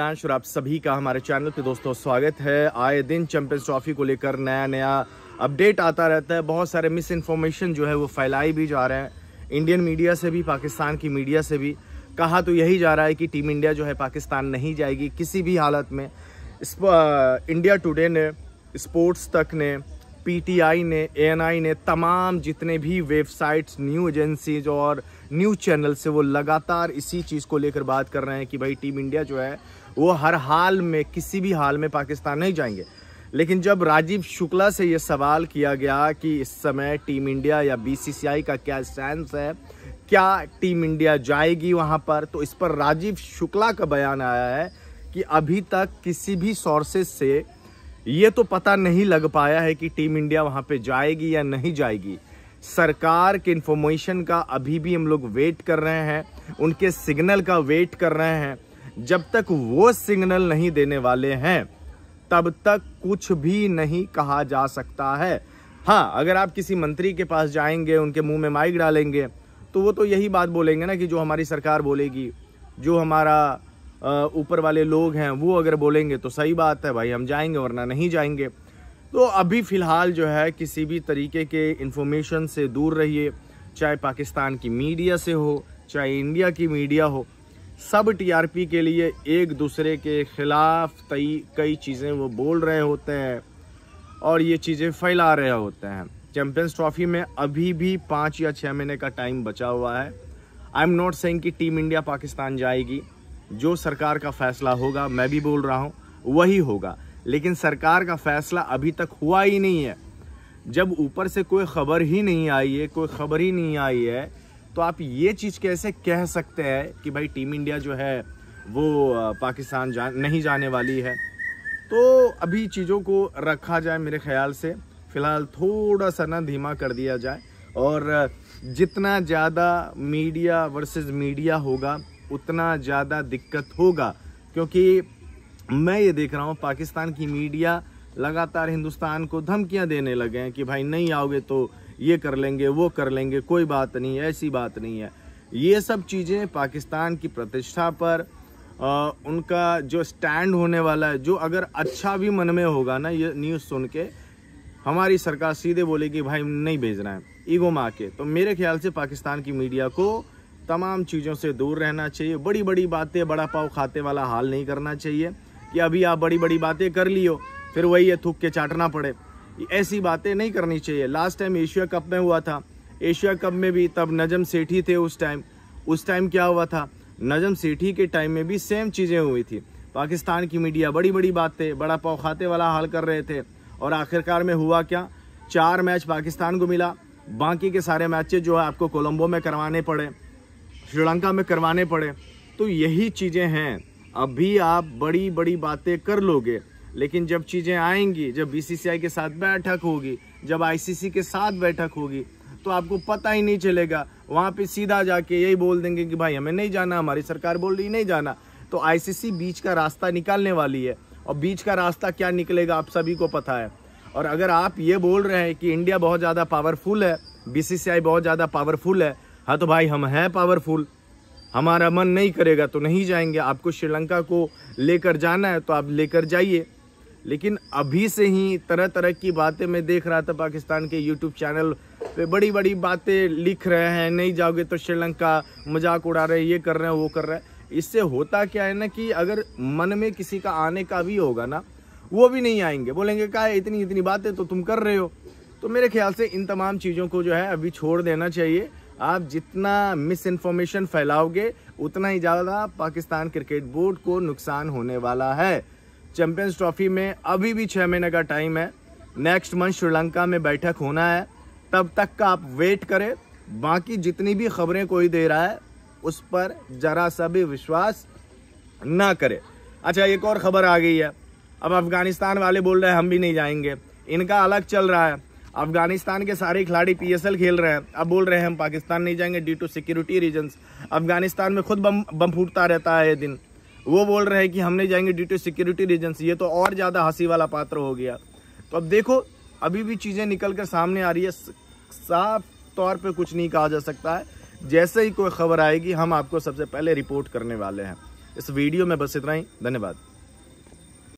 और आप सभी का हमारे चैनल पे दोस्तों स्वागत है आए दिन चैंपियंस ट्रॉफी को लेकर नया नया अपडेट आता रहता है बहुत सारे मिस इन्फॉर्मेशन जो है वो फैलाई भी जा रहे हैं इंडियन मीडिया से भी पाकिस्तान की मीडिया से भी कहा तो यही जा रहा है कि टीम इंडिया जो है पाकिस्तान नहीं जाएगी किसी भी हालत में इस इंडिया टुडे ने स्पोर्ट्स तक ने पीटीआई ने एएनआई ने तमाम जितने भी वेबसाइट्स न्यू एजेंसीज और न्यूज़ चैनल से वो लगातार इसी चीज़ को लेकर बात कर रहे हैं कि भाई टीम इंडिया जो है वो हर हाल में किसी भी हाल में पाकिस्तान नहीं जाएंगे लेकिन जब राजीव शुक्ला से ये सवाल किया गया कि इस समय टीम इंडिया या बीसीसीआई का क्या स्टैंड है क्या टीम इंडिया जाएगी वहाँ पर तो इस पर राजीव शुक्ला का बयान आया है कि अभी तक किसी भी सोर्सेज से ये तो पता नहीं लग पाया है कि टीम इंडिया वहां पे जाएगी या नहीं जाएगी सरकार के इन्फॉर्मेशन का अभी भी हम लोग वेट कर रहे हैं उनके सिग्नल का वेट कर रहे हैं जब तक वो सिग्नल नहीं देने वाले हैं तब तक कुछ भी नहीं कहा जा सकता है हाँ अगर आप किसी मंत्री के पास जाएंगे उनके मुंह में माइक डालेंगे तो वो तो यही बात बोलेंगे ना कि जो हमारी सरकार बोलेगी जो हमारा ऊपर वाले लोग हैं वो अगर बोलेंगे तो सही बात है भाई हम जाएंगे वरना नहीं जाएंगे तो अभी फ़िलहाल जो है किसी भी तरीके के इन्फॉर्मेशन से दूर रहिए चाहे पाकिस्तान की मीडिया से हो चाहे इंडिया की मीडिया हो सब टीआरपी के लिए एक दूसरे के ख़िलाफ़ कई चीज़ें वो बोल रहे होते हैं और ये चीज़ें फैला रहे होते हैं चैम्पियंस ट्रॉफी में अभी भी पाँच या छः महीने का टाइम बचा हुआ है आई एम नॉट सेइंग कि टीम इंडिया पाकिस्तान जाएगी जो सरकार का फैसला होगा मैं भी बोल रहा हूँ वही होगा लेकिन सरकार का फैसला अभी तक हुआ ही नहीं है जब ऊपर से कोई खबर ही नहीं आई है कोई खबर ही नहीं आई है तो आप ये चीज़ कैसे कह सकते हैं कि भाई टीम इंडिया जो है वो पाकिस्तान जा नहीं जाने वाली है तो अभी चीज़ों को रखा जाए मेरे ख्याल से फ़िलहाल थोड़ा सा ना धीमा कर दिया जाए और जितना ज़्यादा मीडिया वर्सेस मीडिया होगा उतना ज़्यादा दिक्कत होगा क्योंकि मैं ये देख रहा हूँ पाकिस्तान की मीडिया लगातार हिंदुस्तान को धमकियाँ देने लगे हैं कि भाई नहीं आओगे तो ये कर लेंगे वो कर लेंगे कोई बात नहीं है ऐसी बात नहीं है ये सब चीज़ें पाकिस्तान की प्रतिष्ठा पर आ, उनका जो स्टैंड होने वाला है जो अगर अच्छा भी मन में होगा ना ये न्यूज़ सुन के हमारी सरकार सीधे बोलेगी भाई नहीं भेज रहे हैं ईगो माँ के तो मेरे ख्याल से पाकिस्तान की मीडिया को तमाम चीज़ों से दूर रहना चाहिए बड़ी बड़ी बातें बड़ा पाव खाते वाला हाल नहीं करना चाहिए कि अभी आप बड़ी बड़ी बातें कर लियो फिर वही है थूक के चाटना पड़े ऐसी बातें नहीं करनी चाहिए लास्ट टाइम एशिया कप में हुआ था एशिया कप में भी तब नजम सेठी थे उस टाइम उस टाइम क्या हुआ था नजम सेठी के टाइम में भी सेम चीज़ें हुई थी पाकिस्तान की मीडिया बड़ी बड़ी बातें बड़ा पाव खाते वाला हाल कर रहे थे और आखिरकार में हुआ क्या चार मैच पाकिस्तान को मिला बाकी के सारे मैचेज जो है आपको कोलंबो में करवाने पड़े श्रीलंका में करवाने पड़े तो यही चीज़ें हैं अभी आप बड़ी बड़ी बातें कर लोगे लेकिन जब चीज़ें आएंगी जब बीसीसीआई के साथ बैठक होगी जब आईसीसी के साथ बैठक होगी तो आपको पता ही नहीं चलेगा वहाँ पे सीधा जाके यही बोल देंगे कि भाई हमें नहीं जाना हमारी सरकार बोल रही नहीं जाना तो आईसीसी बीच का रास्ता निकालने वाली है और बीच का रास्ता क्या निकलेगा आप सभी को पता है और अगर आप ये बोल रहे हैं कि इंडिया बहुत ज़्यादा पावरफुल है बीसीसीआई बहुत ज़्यादा पावरफुल है हाँ तो भाई हम हैं पावरफुल हमारा मन नहीं करेगा तो नहीं जाएंगे आपको श्रीलंका को लेकर जाना है तो आप लेकर जाइए लेकिन अभी से ही तरह तरह की बातें मैं देख रहा था पाकिस्तान के यूट्यूब चैनल पे बड़ी बड़ी बातें लिख रहे हैं नहीं जाओगे तो श्रीलंका मजाक उड़ा रहे ये कर रहे हैं वो कर रहे हैं इससे होता क्या है ना कि अगर मन में किसी का आने का भी होगा ना वो भी नहीं आएंगे बोलेंगे क्या इतनी इतनी बातें तो तुम कर रहे हो तो मेरे ख्याल से इन तमाम चीज़ों को जो है अभी छोड़ देना चाहिए आप जितना मिस इन्फॉर्मेशन फैलाओगे उतना ही ज़्यादा पाकिस्तान क्रिकेट बोर्ड को नुकसान होने वाला है चैंपियंस ट्रॉफी में अभी भी छः महीने का टाइम है नेक्स्ट मंथ श्रीलंका में बैठक होना है तब तक का आप वेट करें बाकी जितनी भी खबरें कोई दे रहा है उस पर जरा सा भी विश्वास ना करें अच्छा एक और खबर आ गई है अब अफगानिस्तान वाले बोल रहे हैं हम भी नहीं जाएंगे इनका अलग चल रहा है अफगानिस्तान के सारे खिलाड़ी पीएसएल खेल रहे हैं अब बोल रहे हैं हम पाकिस्तान नहीं जाएंगे due to security reasons Afghanistan में खुद बम बम फूटता रहता है ये दिन वो बोल रहे हैं कि हम नहीं जाएंगे ड्यू टू सिक्योरिटी रीजन्स ये तो और ज़्यादा हंसी वाला पात्र हो गया तो अब देखो अभी भी चीज़ें निकल कर सामने आ रही है साफ तौर पर कुछ नहीं कहा जा सकता है जैसे ही कोई खबर आएगी हम आपको सबसे पहले रिपोर्ट करने वाले हैं इस वीडियो में बस इतना ही धन्यवाद